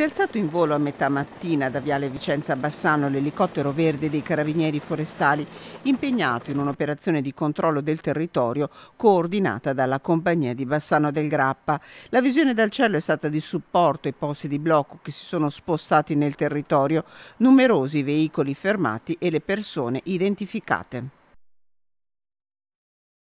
Si è alzato in volo a metà mattina da Viale Vicenza Bassano l'elicottero verde dei carabinieri forestali, impegnato in un'operazione di controllo del territorio coordinata dalla compagnia di Bassano del Grappa. La visione dal cielo è stata di supporto ai posti di blocco che si sono spostati nel territorio, numerosi veicoli fermati e le persone identificate.